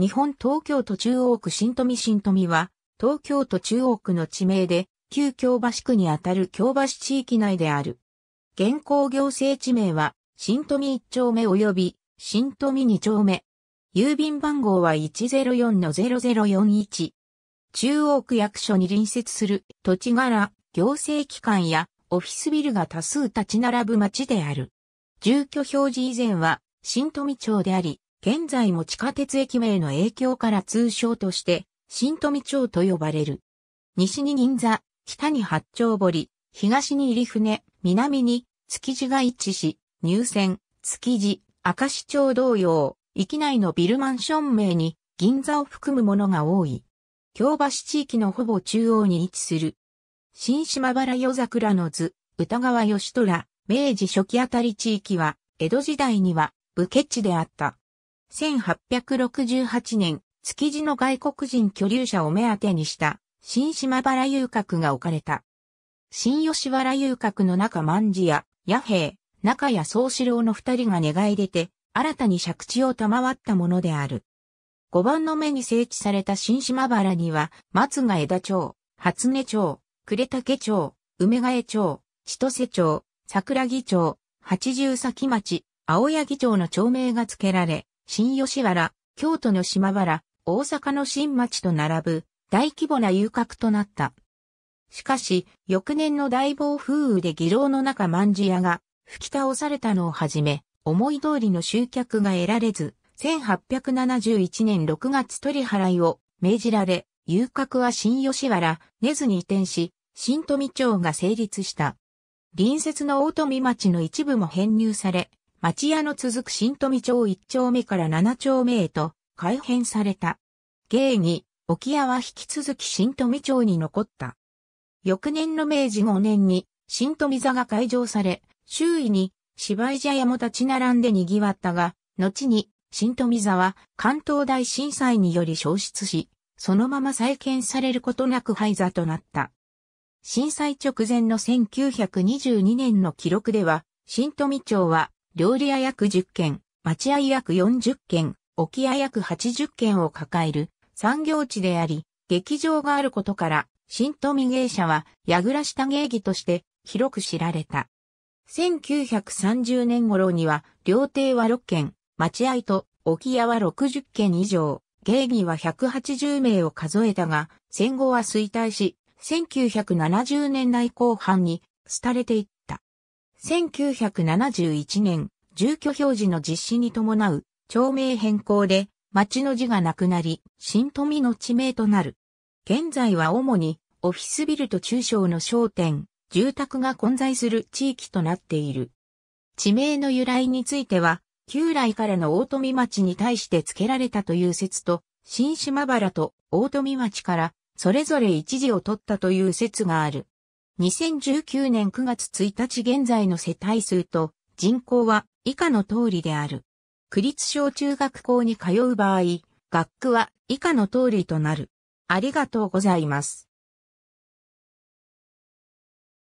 日本東京都中央区新富新富は、東京都中央区の地名で、旧京橋区にあたる京橋地域内である。現行行政地名は、新富1丁目及び、新富2丁目。郵便番号は104-0041。中央区役所に隣接する土地柄、行政機関やオフィスビルが多数立ち並ぶ町である。住居表示以前は新富町であり、現在も地下鉄駅名の影響から通称として、新富町と呼ばれる。西に銀座、北に八丁堀、東に入船、南に築地が一致し、入船、築地、明石町同様、域内のビルマンション名に銀座を含むものが多い。京橋地域のほぼ中央に位置する。新島原夜桜の図、歌川義虎、明治初期あたり地域は、江戸時代には、武家地であった。1868年、築地の外国人居留者を目当てにした、新島原遊郭が置かれた。新吉原遊郭の中万事や、野兵、中谷宗志郎の二人が願い出て、新たに借地を賜ったものである。五番の目に整地された新島原には、松が枝町、初音町、呉竹町、梅ヶ江町、千歳町、桜木町、八十崎町、青柳町の町名が付けられ、新吉原、京都の島原、大阪の新町と並ぶ大規模な遊郭となった。しかし、翌年の大暴風雨で議論の中万事屋が吹き倒されたのをはじめ、思い通りの集客が得られず、1871年6月取り払いを命じられ、遊郭は新吉原、根津に移転し、新富町が成立した。隣接の大富町の一部も編入され、町屋の続く新富町1丁目から7丁目へと改変された。芸に、沖屋は引き続き新富町に残った。翌年の明治5年に新富座が開場され、周囲に芝居茶屋も立ち並んで賑わったが、後に新富座は関東大震災により消失し、そのまま再建されることなく廃座となった。震災直前の1922年の記録では、新富町は料理屋約10軒、町屋約40軒、沖屋約80軒を抱える産業地であり、劇場があることから、新富芸者は、矢倉下芸妓として広く知られた。1930年頃には、料亭は6軒、町合と沖屋は60軒以上、芸妓は180名を数えたが、戦後は衰退し、1970年代後半に、廃れていた。1971年、住居表示の実施に伴う町名変更で町の字がなくなり、新富の地名となる。現在は主にオフィスビルと中小の商店、住宅が混在する地域となっている。地名の由来については、旧来からの大富町に対して付けられたという説と、新島原と大富町からそれぞれ一字を取ったという説がある。2019年9月1日現在の世帯数と人口は以下の通りである。区立小中学校に通う場合、学区は以下の通りとなる。ありがとうございます。